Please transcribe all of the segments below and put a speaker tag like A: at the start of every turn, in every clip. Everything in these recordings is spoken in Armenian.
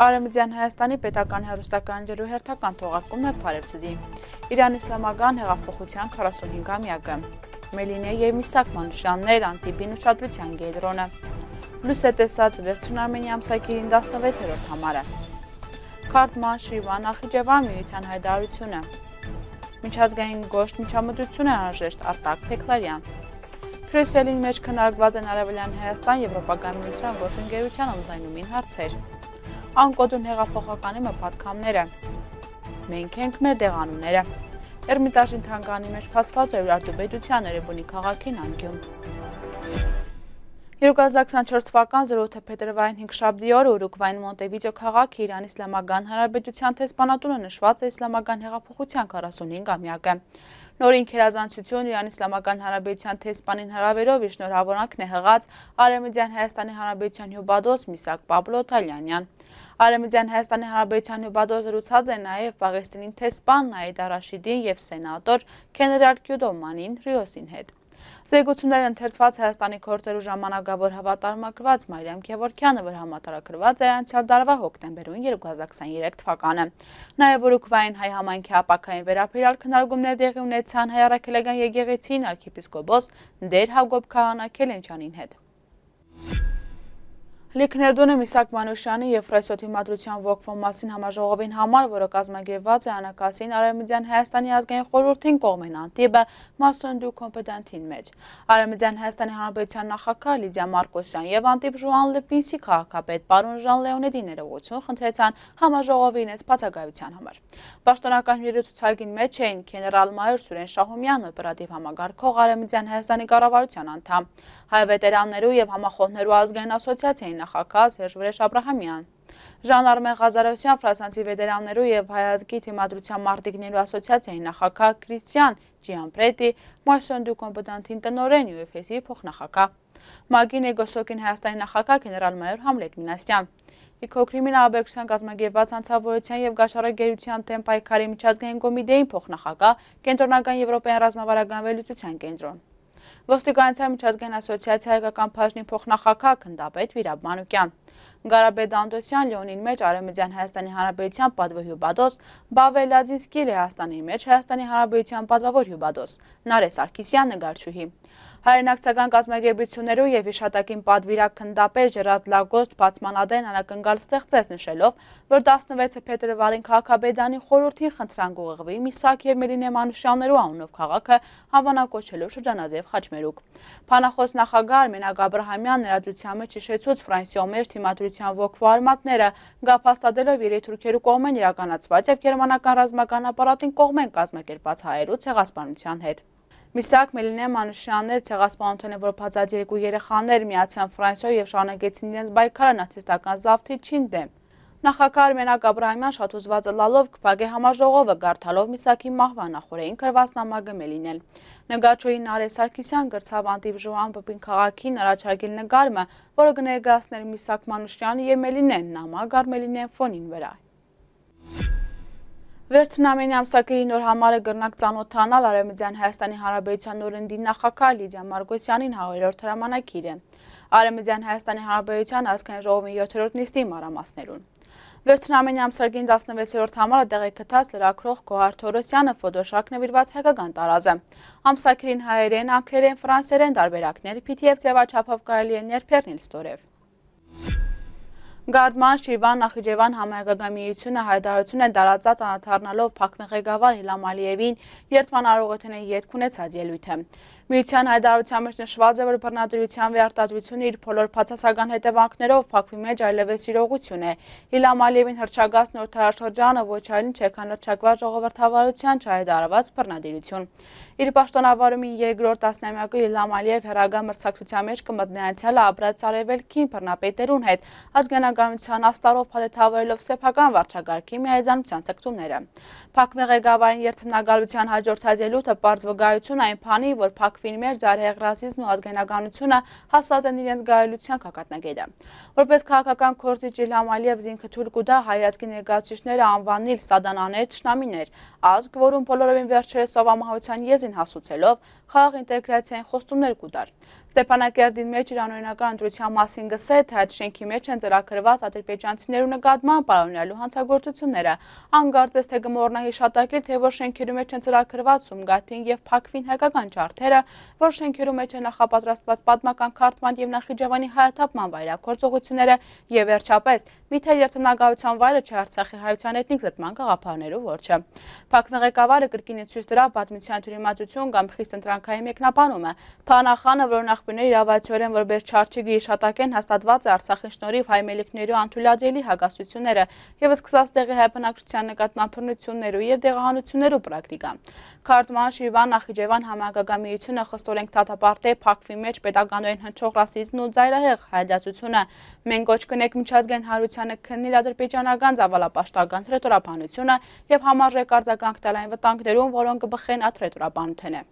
A: Արեմիդյան Հայաստանի պետական հերուստական լրու հերթական թողարկումն է պարևցզի։ Իրան իսլամական հեղափոխության 45 ամյակը։ Մելին է և միսակ մանուշաններ անտիպին ուշադրության գետրոնը։ Լուս է տեսած վերջն արմենի ամսակիրին 16-րդ համարը։ Քարտման շիրվան ախիջևան միության հայդարությունը։ Միջազգային գոշտ միջամտություն է անժեշտ արտակ թեքլարյան։ Քրյուսելին մեջ կնարգված են արևելյան Հայաստան եվրոպական միության գործնգերության ամզայնումին հարցեր անկոդուն հեղափոխականի մը պատքամները։ Մենք ենք մեր դեղանունները։ Էրմիտաժի թանգանի մեջ փաստված է ուրարտուբեդության Էրեբունի քաղաքին անկյուն։ 2024 թվական 08 փետրվարին 5 շաբթի օրը Ուրուգվային Մոնտեվիդեո քաղաքի Իրան Իսլամական Հանրապետության տեսփանատունը նշված է Իսլամական հեղափոխության 45-ամյակը։ Նորին քերազանցություն Իրան Իսլամական Հանրապետության թեսպանին հրավերով իշնորհավորանքն է հղած Արևմտյան Հայաստանի Հանրապետության հյուբադոս Միսակ Պաբլո Թալյանյան։ Արեմիդյան Հայաստանի Հարաբերության հուբադոր զրուցած է նաև Պաղեստինին թե սպան Նաիդ Արաշիդին և սենատոր Քեներալ Կյուդոմանին Ռիոսին հետ։ Զեկություններ ընթերցված Հայաստանի քորձերու ժամանակավոր հավատարմակրված Մարիամ Քևորքյանը, որ համատարակրված է անցյալ դարվա հոկտեմբերուն 2023 թվականը։ Նաև Ուրուգվային հայ համայնքի ապակային վերապերյալ քննարկումներ դեղի ունեցան հայ առաքելական եկեղեցին արքիպիսկոպոս Դեր Հակոբ Քահանա Քելենչյանին հետ։ Լիքներդոնը Միսակ Մանուշյանի և ֆրեսյոթի մադրության ոգվոն մասին համաժողովին համար, որը կազմագիրված է անակասին արեմիդյան Հայաստանի ազգային խորորդին կողմեն անտիբը մասոնդու կոմպետանտին մեջ։ Արեմիդյան Հայաստանի Հանրապետության նախակա լիդյա Մարկոսյան և անտիպ ժուան լպինսի կաղաքապետ պարուն ժան լեոնդին էրողություն խնդրեցան համաժողովին ես պացագայության համար։ Պաշտոնական հիրուցուցարգին մեջ էին կեներալ մայր Սուրեն Շահումյան օպերատիվ համագարքող Արեմիդյան Հայաստանի կառավարության անդամ։ Հայ վետերաններու և համախոհներու ազգային ասոցիացիային նախակազ Հերժ Վրեշ Աբրահամյան։ Ժան Արմեն Ղազարոսյան ֆրանսիացի վետերաններու եւ հայազգի թիմադրության մարտիկներու ասոցիացիայի նախակահ Քրիստիան Ջիամպրետի, Մարսոն դու կոմպետանտին տնորեն UFC-ի փոխնախակահ Մագի Նեգոսոկին Հայաստանի նախագահ գեներալ մայոր Համլետ Մինասյան։ Իքո կրիմինալաբեկության կազմակերպված անցավորության եւ գաշառագերության թեմ պայքարի միջազգային կոմիտեի փոխնախագահ, Կենտրոնական Եվրոպական ռազմավարական վերլուծության կենտրոն։ Ոստիկանության միջազգային ասոցիացիա հայկական բաժնի փոխնախագահ քնդապետ Վիրաբ Մանուկյան։ Գարաբեդ Անդոսյան Լեոնին մեջ Արևմտյան Հայաստանի Հանրապետության պատվո հյուբադոս, Բավե Լազինսկի Հայաստանի մեջ Հայաստանի Հանրապետության պատվավոր հյուբադոս, Նարե Սարգսյան նկարչուհի։ Հայրենակցական կազմակերպություններու և իշատակին պատվիրակ կնդապես ժերատ լագոստ բացմանադեն անակնգալ ստեղծես նշելով, որ 16 պետրվարին կաղաքաբեդանի խորորդի խնդրանք ուղղվի Միսակ և Մերին Եմանուշյաններու անունով կաղաքը հավանակոչելու շրջանազև խաչմերուկ։ Պանախոս նախագար Մենակ Աբրահամյան ներադրությամը չիշեցուց վրանսիո մեջ թիմադրության ոգվու արմատները, գապաստադելով երետ թուրքերու կողմեն իրականացված և գերմանական ռազմական ապարատին կողմեն կազմակերպած հայերու ծեղասպանության հետ։ Միսակ Մելինե Մանուշյաններ ցեղասպանության Եվրոպացած երկու երեխաներ միացան Ֆրանսիա եւ շարունակեցին իրենց պայքարը նացիստական զավթի չին դեմ։ Նախագահ Մենակ Աբրահամյան շատ ուզված լալով կփակե համաժողովը գարթալով Միսակի մահվան նախորեին կրված նամակը մելինել։ Նգաչոյի Նարե Սարգսյան գրցավ Անտիվ Ժուհան Պպին քաղաքին առաջարկել նկարը, որը կներկայացներ Միսակ Մանուշյանը եւ Մելինեն նամակ Արմելինեն ֆոնին վրա։ Վերցնամենի ամսակրի նոր համարը գրնակ ծանոթանալ արեմիդյան Հայաստանի Հանրաբերության նորընդի նախակա լիդյան Մարգոսյանին հաղորորդ հրամանակիր է։ Արեմիդյան Հայաստանի Հանրաբերության ասկային ժողովին 7-րդ նիստի մարամասներուն։ Վերցնամենի ամսարգին 16-րդ համարը տեղի կթած լրակրող Գոհար Թորոսյանը ֆոտոշակ նվիրված հայկական տարազը։ Ամսակերին հայերեն, անգլերեն, ֆրանսերեն տարբերակներ, PT-եւ ձևաչափով կարելի է ներփեռնել ստորև։ Գարդման Շիրվան Նախիջևան համայնքագամիությունը հայտարարություն է դարածած անաթարնալով Փակմեղեգավար Իլամ Ալիևին երթման արողոթենի յետք ունեցած ելույթը։ Միության հայտարարության մեջ նշված է, որ բռնադրության վերարտադրությունը իր բոլոր փաթասական հետևանքներով փակվի մեջ այլևս իրողություն է։ Իլամ Ալիևին հրճագած նորթարաշրջանը ոչ այլին չէ, քան հրճակված ժողովրդավարության չհայտարարված բռնադրություն։ Իր պաշտոնավարումի երկրորդ տասնամյակը Իլամ Ալիև հերագա մրցակցության մեջ կմտնի անցյալը Աբրած Արևելքին բռնապետերուն հետ, ազգանագահության աստարով փաթեթավորելով սեփական վարչագարքի միայնության ցկտումները։ Փակվի ղեկավարին երթմնագալության հաջորդած ելույթը բարձ վկայություն այն բանի, որ փակ ֆիլմեր, ջարհեղ ռասիզմն ու ազգայնականությունը հասած են իրենց գայելության կակատնագետը։ Որպես քաղաքական գործիչ Իլհամ Ալիևը ինքը թույլ կուտա հայացքի ներկայացուցիչները անվանել սադանաներ, ճշնամիներ, ազգ, որում բոլորովին վերջերս սովամահության եզին հասուցելով խաղաղ ինտեգրացիային խոստումներ կուտար։ Ստեփանակերտին մեջ իր անօրինական ընտրության մասին գսե, թե այդ շենքի մեջ են ծրագրված ադրբեջանցիներու նկատմամբ պարոնելու հանցագործությունները։ Անգարցես թե գմորնա հիշատակել, թե որ շենքերու մեջ են ծրագրված Սումգաթին եւ Փակվին հայկական չարթերը, որ շենքերու մեջ են նախապատրաստված պատմական քարտման եւ Նախիջևանի հայաթափման վայրակորցողությունները եւ վերջապես միթե երթմնագահության վայրը չէ Արցախի հայության էթնիկ զտման գաղափարներու ոչը։ Փակվի ղեկավարը կրկինի ցույց դրա պատմության թյուրիմացություն կամ խիստ ընտրանքային մեկնաբանումը։ Փանախանը, որ նախ աղբյուրները իրավացիորեն որպես չարչի գիշատակեն հաստատված է Արցախի շնորհիվ հայմելիքների անթույլատրելի հագաստությունները եւ սկսած տեղի հայբնակչության նկատմամբ բռնություններու եւ դեղահանություններու պրակտիկան։ Քարտման Շիրվան Ախիջևան համագական միությունը խստորենք թաթապարտե փակվի մեջ պետականորեն հնչող ռասիզմն ու ծայրահեղ հայլացությունը։ Մենք ոչ կնենք միջազգային հարությանը քննել ադրբեջանական զավալապաշտական թրետորաբանությունը եւ համարժեք արձագանք տալային վտանգներում, որոնք կբխեն աթրետորաբանութենը։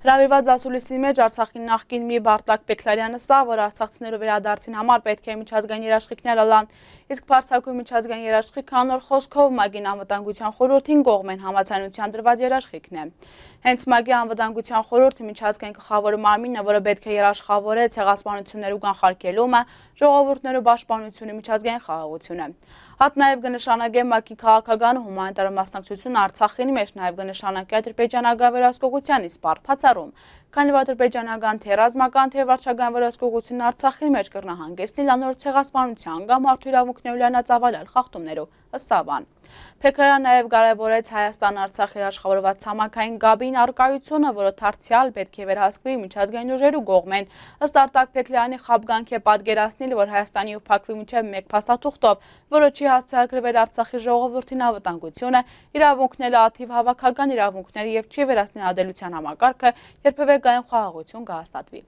A: Հրավիրված ասուլիսի մեջ Արցախի նախկին մի Բարտակ Պեկլարյանը սա, որ արցախցիներով վերադարձին համար պետք է միջազգային երաշխիքներ ալան, իսկ Փարսակու միջազգային երաշխիքը անոր խոսքով մագին անվտանգության խորհրդին կողմ են համացանության դրված երաշխիքն է։ Հենց ՄԱԳ-ի անվտանգության խորհուրդը միջազգային գլխավոր մարմինը, որը պետք է երաշխավորե ցեղասպանություններու կանխարգելումը, ժողովուրդներու պաշտպանությունը միջազգային խաղաղությունը։ Հատ նաև կնշանակե ՄԱԳ-ի քաղաքական ու հումանիտար մասնակցությունը Արցախին մեջ նաև կնշանակե ադրբեջանական վերահսկողությանի սպառ փածառում, քանի որ ադրբեջանական թե ռազմական թե վարչական վերահսկողությունը Արցախի մեջ կրնահանգեցնի լանոր ցեղասպանության կամ մարդու իրավունքներու լանածավալալ խախտումներով ըստ ավան։ Փեքրերը նաև կարևորեց Հայաստան-Արցախ երաշխավորված ցամաքային գաբին արկայությունը, որը դարձյալ պետք է վերահսկվի միջազգային ուժերու կողմեն։ Ըստ Արտակ Փեքրյանի խաբգանք է պատկերացնել, որ Հայաստանի ու Փակվի միջև մեկ փաստաթուղթով, որը չի հասցեագրվել Արցախի ժողովրդին անվտանգությունը, իրավունքները աթիվ հավաքական իրավունքները եւ չի վերացնի ադելության համակարգը, երբևէ գային խաղաղություն կհաստատվի։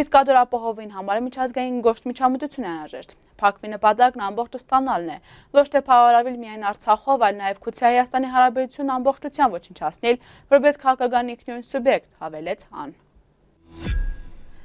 A: Իսկ Ադորապահովին համար միջազգային գործ միջամտություն է անհրաժեշտ։ Փակվի նպատակն ամբողջը ստանալն է, ոչ թե փավարարվել միայն Արցախով ոլորտով, այլ նաև Քուց Հայաստանի Հարաբերությունն ամբողջությամբ ոչնչացնել որպես քաղաքական ինքնուրույն սուբյեկտ, հավելեց Ան։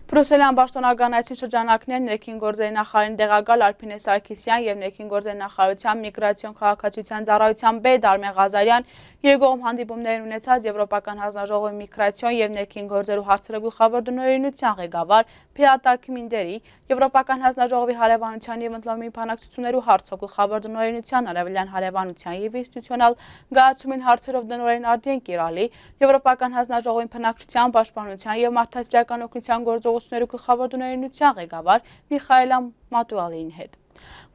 A: Բրուսելյան պաշտոնական այսին շրջանակներ ներքին գործերի նախարարին դեղակալ Արփինե Սարգսյան եւ ներքին գործերի նախարարության միգրացիոն քաղաքացիության ծառայության պետ Արմեն Ղազարյան Երկողմ հանդիպումներ ունեցած Եվրոպական հանձնաժողովի միգրացիոն եւ ներքին գործերու հարցերու գլխավոր դնորինության ղեկավար Փիատակ Մինդերի Եվրոպական հանձնաժողովի հարևանության եւ ընդլոմի բանակցություններու հարցով գլխավոր դնորինության արևելյան հարևանության եւ ինստիտուցիոնալ գաղացումին հարցերով դնորին արդեն կիրալի Եվրոպական հանձնաժողովի բնակչության պաշտպանության եւ մարդասիրական օգնության գործողություններու գլխավոր դնորինության ղեկավար Միխայել Մատուալին հետ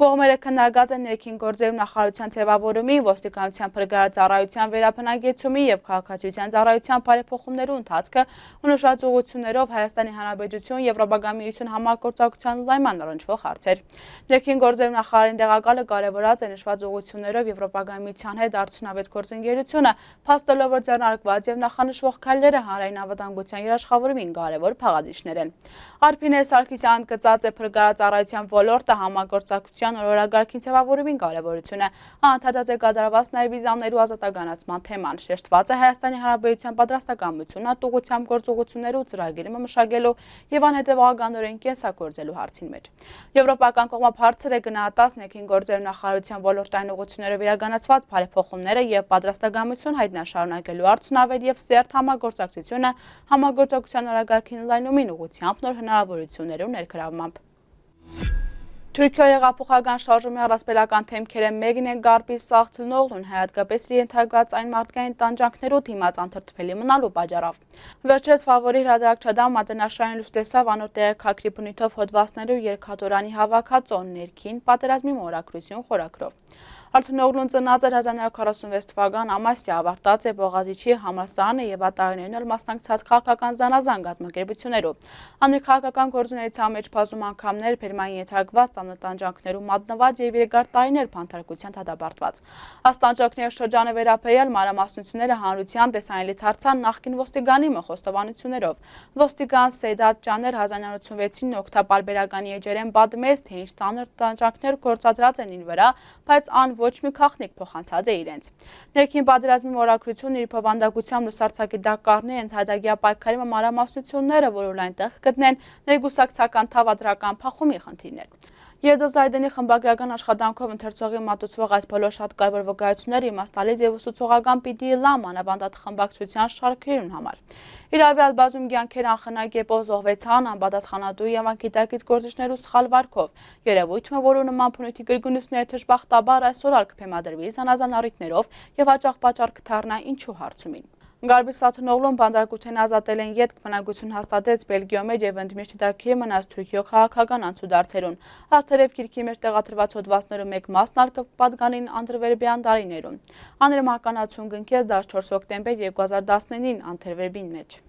A: Կողմերը քննարկած են ներքին գործերում նախարարության ձևավորումի, ոստիկանության փրկարարարարության վերապնագեցումի եւ քաղաքացիության ծառայության բարեփոխումներու ընթացքը ու նշած ուղություններով Հայաստանի Հանրապետություն Եվրոպագամիություն համագործակցության լայման առնչվող հարցեր։ Ներքին գործերում նախարարին տեղակալը կարևորած է նշված ուղություններով Եվրոպագամիության հետ արդյունավետ գործընկերությունը, փաստելով որ ձեռնարկված եւ նախանշվող քայլերը հանրային անվտանգության երաշխավորումին կարևոր փաղադիշներ են։ Արփինե Սարգսյան կծած է փրկարարարարության ոլորտը համագործակցության հասարակության օրորագարքի ձևավորումին կարևորություն է։ Անդրադարձ է կատարված նաև վիզաներու ազատագանացման թեման։ Շեշտված է Հայաստանի Հանրապետության պատրաստակամությունը տուգությամբ գործողություններու ծրագիրը մշակելու եւ անհետևողականորեն կենսակործելու հարցին մեջ։ Եվրոպական կողմապ հարցերը գնահատած ներքին գործերու նախարարության ոլորտային ուղղություններով իրականացված բարեփոխումները եւ պատրաստակամություն հայտնաշարունակելու արդյունավետ եւ սերտ համագործակցությունը համագործակցության օրակարգին լայնումին ուղղությամբ նոր հնարավորություններով ներգրավմամբ։ Thank you. Թուրքիոյի եղափոխական շարժումի առասպելական թեմքերը մեկին է գարբի սաղթլնողն հայատկապես իրենթարգած այն մարդկային տանջանքներու թիմած անդրդպելի մնալու պաջարավ։ Վերջերս վավորի հրադակչադամ մատենաշային լուստեսավ անոր տեղը կակրի բնիթով հոդվասներու երկատորանի հավաքածոն ներքին պատերազմի մորակրություն խորակրով։ Արդնողլուն ծնած էր 1946 թվական ամաստի ավարտած է բողազիչի համասարանը և ատարիներն էլ մասնակցած քաղաքական զանազան գազմակերպություներով։ Աներ քաղաքական գործունեության մեջ փազում անգամներ ֆերմային ենթարկված ծանրտանջանքներում մատնված և երկար տարիներ փանթարկության դատապարտված։ Աստանջանքների շրջանը վերապեյալ մարամասնությունները հանրության տեսանելի դարձան նախկին ոստիկանի մխոստովանություններով։ Ոստիկան Սեյդատ Ջաներ 1986-ին օգտապարբերականի էջերեն պատմեց, թե ինչ ծանր տանջանքներ գործադրած են ին վրա, բայց անվ ոչ մի քաղտնիկ փոխանցած է իրենց։ Ներքին պատերազմի մորակրությունն իր բովանդակությամբ լուսարցակի դակառն է ընդհանրագիա պայքարի մարամասնությունները, որոնք այնտեղ գտնեն ներգուսակցական թավադրական փախումի խնդիրներ։ Եդզայդենի խմբագրական աշխատանքով ընթերցողի մատուցվող այս բոլոր շատ կարևոր վկայությունները իմաստալից եւ ուսուցողական պիտի լամ անավանդատ խմբակցության շարքերուն համար։ Իրավիալ բազում գյանքեր անխնայք եպով զոհվեցան անպատասխանատու և անգիտակից գործիչներու սխալ վարքով, երևույթմը, որու նման պնույթի գրգունիսները թշբախտաբար այսօր ալ կպեմադրվի զանազան արիքներով և աճախ պաճար կթարնա ինչու հարցումին։ Գարբի Սաթնողլոն բանդարկութեն ազատել են ետ կմնագություն հաստատեց բելգիո մեջ և ընդմիշտ դարքիրի մնած թուրկյո խաղաքական անցուդարձերուն։ Հարդերև կիրքի մեջ տեղատրված հոդվասներու մեկ մասն արկը պատգանին անդրվերբյան դարիներում։ Անրմականացուն գնքեց 14 օգտեմբեր 2019-ին անդրվերբին մեջ։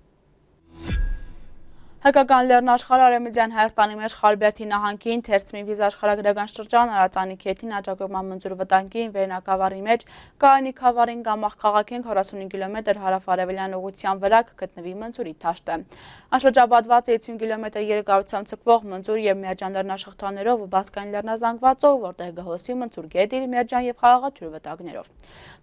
A: Հակական լերնաշխար արեմիդյան Հայաստանի մեջ խալբերդի նահանքին, թերցմի վիզ աշխարագրական շրջան, առածանիք հետին, աջակրման մնձուր վտանքին, վերնակավարի մեջ, կայանի կավարին գամախ կաղաքենք 45 կիլոմետր հարավարևելյան ուղության վրա կգտնվի մնձուրի թաշտը։ Անշրջաբատված է 50 կիլոմետր երկարությամբ ցկվող մնձուր եւ Միաջան լեռնաշխտաներով ու Բասկային լեռնազանգվածով, որտեղ գահոսի մնձուր գետի, Միաջան եւ խաղաղաճյուր վտակներով։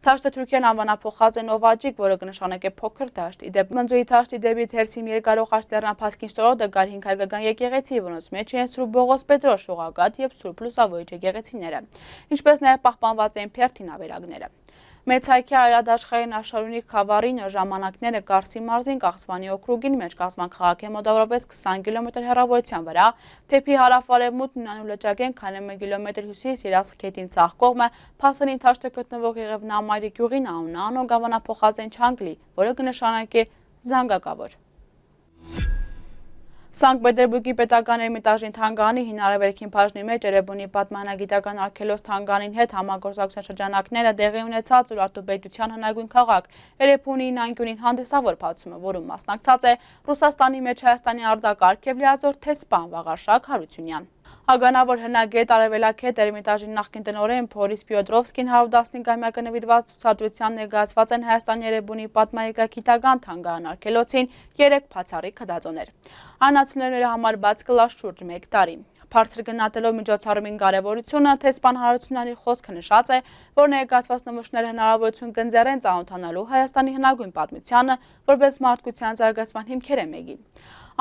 A: Թաշտը Թուրքիան անվանափոխած է Նովաջիկ, որը կնշանակե փոքր դաշտ։ Իդեպ մնձուրի թաշտի դեպի թերցիմ երկարող աշտ լեռնափասկի Ինստորող դգար հայկական եկեղեցի, որոնց մեջ են Սուրբ Բողոս Պետրոս շողագատ եւ Սուրբ Լուսավորիչ եկեղեցիները, ինչպես նաև պահպանված են Փերթին ավերակները։ Մեծ հայքի այլադաշխային աշարունի խավարին ժամանակները կարսի մարզին կաղսվանի օքրուգին մեջ կասման խաղաք է մոտավորապես 20 կիլոմետր հեռավորության վրա, թեպի հարավարևմուտ նանու լճագեն քանեմ կիլոմետր հյուսիս երասխետին ծաղկողմը պասնին թաշտը կտնվող եղև նամայրի գյուղին անունանո գավանապոխած են չանգլի, որը կնշանակե զանգակավոր։ Սանկ Պետերբուրգի պետական Էրմիտաժի թանգարանի հին արևելքին բաժնի մեջ Էրեբունի պատմանագիտական արգելոց թանգարին հետ համագործակցության շրջանակները դեղի ունեցած ու արտուբեյտության հնագույն քաղաք Էրեբունի նանկյունին հանդիսավոր բացումը, որում մասնակցած է Ռուսաստանի մեջ Հայաստանի արդակարգ եւ լիազոր թեսպան Վաղարշակ Հարությունյան։ Ագանավոր հնագետ արևելակետ Էրմիտաժի նախկին տնօրեն Փորիս Պիոտրովսկին 115-ամյակը նվիրված ցուցադրության ներկայացված են Հայաստանի Երևանի պատմահայկակիտական թանգարանարքելոցին 3 փացարի քդածոներ։ Անացուներների համար բաց կլաս շուրջ 1 տարի։ Բարձր գնահատելով միջոցառումին կարևորությունը, թե սպանհարությունների խոսքը նշած է, որ ներկայացված նմուշները հնարավորություն կընձեռեն ծանոթանալու Հայաստանի հնագույն պատմությանը, որպես մարդկության զարգացման հիմքեր է մեկին։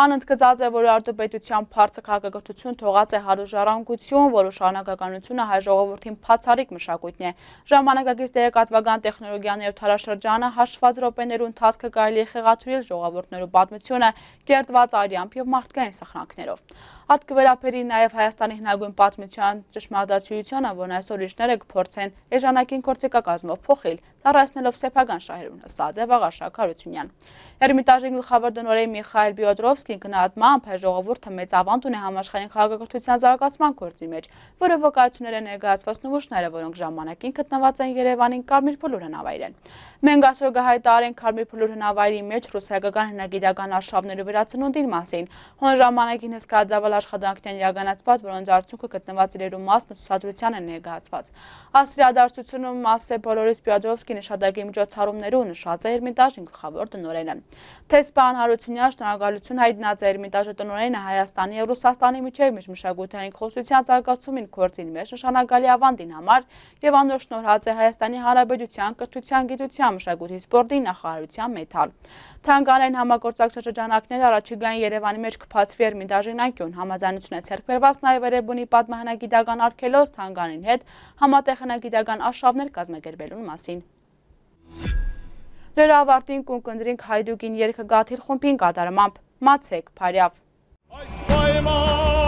A: Անընդգծած է, որ արդուպետության փարցը քաղաքակրթություն թողած է հարու ժառանգություն, որը շարունակականությունը հայ ժողովրդին փացարիք մշակույթն է։ Ժամանակակից դերակատվական տեխնոլոգիաների թարաշրջանը հաշված րոպեներու ընթացքը կարելի է խեղաթյուրել ժողովուրդներու պատմությունը, կերտված արյամբ եւ մարդկային սխրանքներով։ Այդ կվերապերի նաև Հայաստանի հնագույն պատմության ճշմարդացույթյանը, որն այսօր իչները կփորձեն էժանակին կործիկակազմով փոխիլ, ծառայցնելով սեփական շահերուն, սած է Վաղարշակ Հարությունյան։ Էրմիտաժի գլխավոր դնորեի Միխայել Բիոդրովսկին գնահատմամբ հայ ժողովուրդը մեծ ավանդ ունի համաշխարհային քաղաքակրթության զարգացման գործի մեջ, որը վկայություններ է ներկայացված նմուշները, որոնք ժամանակին գտնված են Երևանին Կարմիր փուլուր հնավայրեն։ Մենք այսօր կհայտարարենք Կարմիր փուլուր հնավայրի մեջ ռուսական հնագիտական արշավների վերացնունդին մասին։ Հոն ժամանակին հսկա զավալ աշխատանքներ են իրականացված, որոնց արդյունքը գտնված իրերու մասն ու ցուցադրության են ներկայացված։ Այս իրադարձությունում մաս է Բոլորիս Պյադրովսկի նշադակի միջոցառումներու նշած է Էրմիտաժի գլխավոր տնօրենը։ Թե Սպան Հարությունյան շնորհակալություն հայտնած է Էրմիտաժի տնօրենը Հայաստանի եւ Ռուսաստանի միջև միջմշակութային խոսության զարգացումին գործին մեջ նշանակալի ավանդին համար եւ անոր շնորհած է Հայաստանի Հանրապետության կրթության գիտության մշակույթի սպորտի նախարարության մեթալ։ Թանգարանային համագործակցության շրջանակները առաջիկայում Երևանի մեջ կփացվի Էրմիտաժին անկյուն։ Համաձայնությունը ցերկ բերված նաև Երևանի պատմահնագիտական արգելոց Թանգարանին հետ համատեխնագիտական արշավներ կազմակերպելուն մասին։ Լրավարտին կունկնդրինք հայդուկին երկը գաթիր խումբին կատարմամբ, մացեք, պարյավ։ Այս պայման